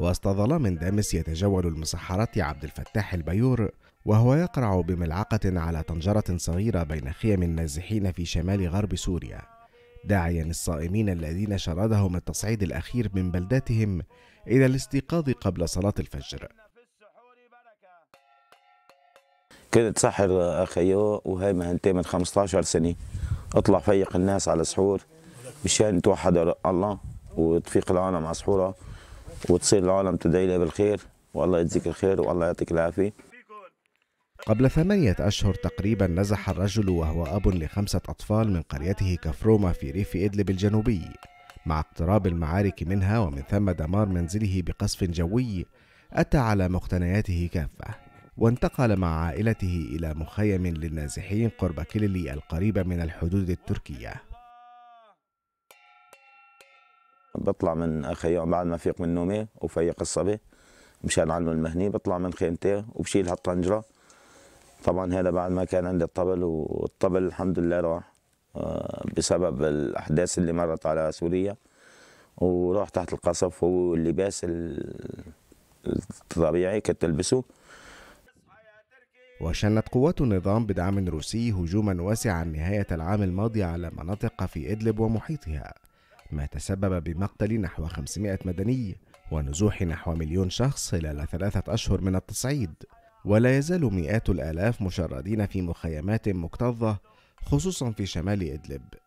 وسط ظلام دامس يتجول المسحرات عبد الفتاح البيور وهو يقرع بملعقة على طنجرة صغيرة بين خيم النازحين في شمال غرب سوريا داعيا الصائمين الذين شردهم التصعيد الأخير من بلداتهم إلى الاستيقاظ قبل صلاة الفجر كنت سحر أخيو وهي مهنتي من 15 سنة أطلع فيق الناس على سحور مشان نتوحد الله وتفيق العالم على سحوره وتصير العالم تدعي لها بالخير والله يجزيك الخير والله يعطيك العافيه قبل ثمانية أشهر تقريبا نزح الرجل وهو أب لخمسة أطفال من قريته كفروما في ريف إدلب الجنوبي مع اقتراب المعارك منها ومن ثم دمار منزله بقصف جوي أتى على مقتنياته كافة وانتقل مع عائلته إلى مخيم للنازحين قرب كيللي القريبة من الحدود التركية بطلع من اخي بعد ما فيق من نومي وفيق الصبي مشان علمه المهني بطلع من خيمتي وبشيل هالطنجره طبعا هذا بعد ما كان عندي الطبل والطبل الحمد لله راح آه، بسبب الاحداث اللي مرت على سوريا وراح تحت القصف واللباس الطبيعي كنت البسه وشنت قوات النظام بدعم روسي هجوما واسعا نهاية العام الماضي على مناطق في إدلب ومحيطها ما تسبب بمقتل نحو 500 مدني ونزوح نحو مليون شخص خلال ثلاثة أشهر من التصعيد ولا يزال مئات الآلاف مشردين في مخيمات مكتظة خصوصا في شمال إدلب